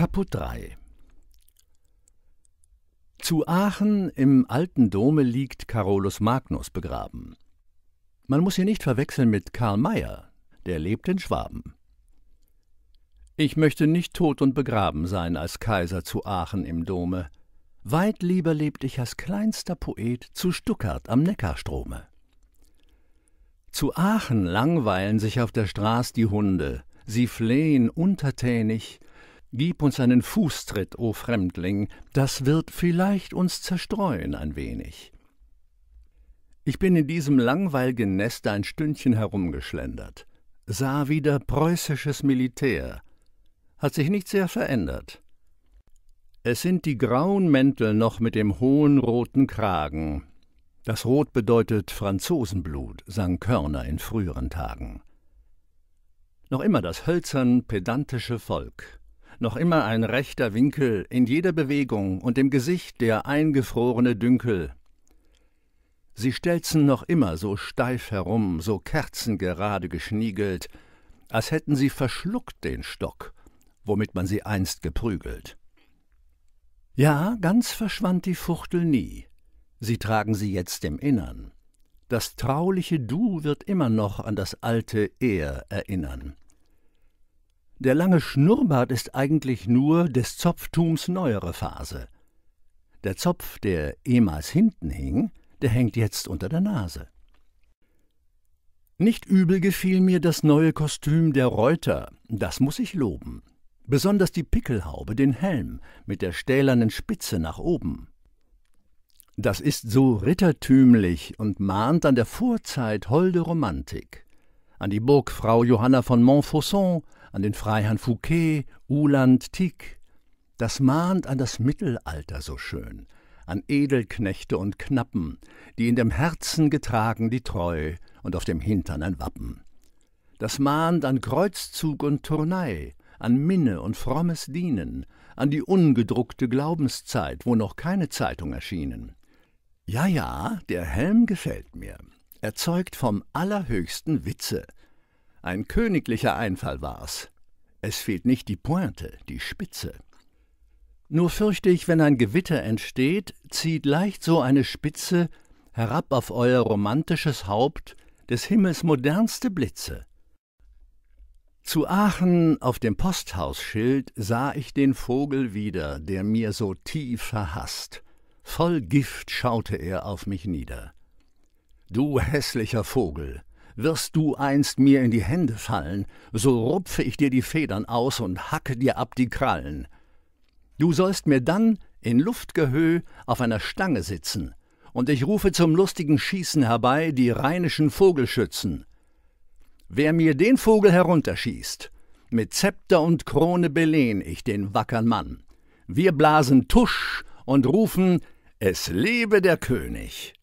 Kaput 3 Zu Aachen im alten Dome liegt Carolus Magnus begraben. Man muss ihn nicht verwechseln mit Karl Mayer, der lebt in Schwaben. Ich möchte nicht tot und begraben sein als Kaiser zu Aachen im Dome. Weit lieber lebt ich als kleinster Poet zu Stuckart am Neckarstrome. Zu Aachen langweilen sich auf der Straß die Hunde, sie flehen untertänig Gib uns einen Fußtritt, o Fremdling, das wird vielleicht uns zerstreuen ein wenig. Ich bin in diesem langweiligen Nest ein Stündchen herumgeschlendert, sah wieder preußisches Militär. Hat sich nicht sehr verändert. Es sind die grauen Mäntel noch mit dem hohen roten Kragen. Das Rot bedeutet Franzosenblut, sang Körner in früheren Tagen. Noch immer das hölzern, pedantische Volk noch immer ein rechter Winkel in jeder Bewegung und im Gesicht der eingefrorene Dünkel. Sie stelzen noch immer so steif herum, so kerzengerade geschniegelt, als hätten sie verschluckt den Stock, womit man sie einst geprügelt. Ja, ganz verschwand die Fuchtel nie. Sie tragen sie jetzt im Innern. Das trauliche Du wird immer noch an das alte Er erinnern. Der lange Schnurrbart ist eigentlich nur des Zopftums neuere Phase. Der Zopf, der ehemals hinten hing, der hängt jetzt unter der Nase. Nicht übel gefiel mir das neue Kostüm der Reuter, das muss ich loben. Besonders die Pickelhaube, den Helm mit der stählernen Spitze nach oben. Das ist so rittertümlich und mahnt an der Vorzeit holde Romantik an die Burgfrau Johanna von Montfaucon, an den Freiherrn Fouquet, Uhland, Tieck. Das mahnt an das Mittelalter so schön, an Edelknechte und Knappen, die in dem Herzen getragen die Treu und auf dem Hintern ein Wappen. Das mahnt an Kreuzzug und Turnei, an Minne und frommes Dienen, an die ungedruckte Glaubenszeit, wo noch keine Zeitung erschienen. Ja, ja, der Helm gefällt mir erzeugt vom allerhöchsten Witze. Ein königlicher Einfall war's. Es fehlt nicht die Pointe, die Spitze. Nur fürchte ich, wenn ein Gewitter entsteht, zieht leicht so eine Spitze herab auf euer romantisches Haupt des Himmels modernste Blitze. Zu Aachen auf dem Posthausschild sah ich den Vogel wieder, der mir so tief verhaßt. Voll Gift schaute er auf mich nieder. Du hässlicher Vogel, wirst du einst mir in die Hände fallen, so rupfe ich dir die Federn aus und hacke dir ab die Krallen. Du sollst mir dann in Luftgehöh auf einer Stange sitzen, und ich rufe zum lustigen Schießen herbei die rheinischen Vogelschützen. Wer mir den Vogel herunterschießt, mit Zepter und Krone belehn ich den wackern Mann. Wir blasen Tusch und rufen, es lebe der König.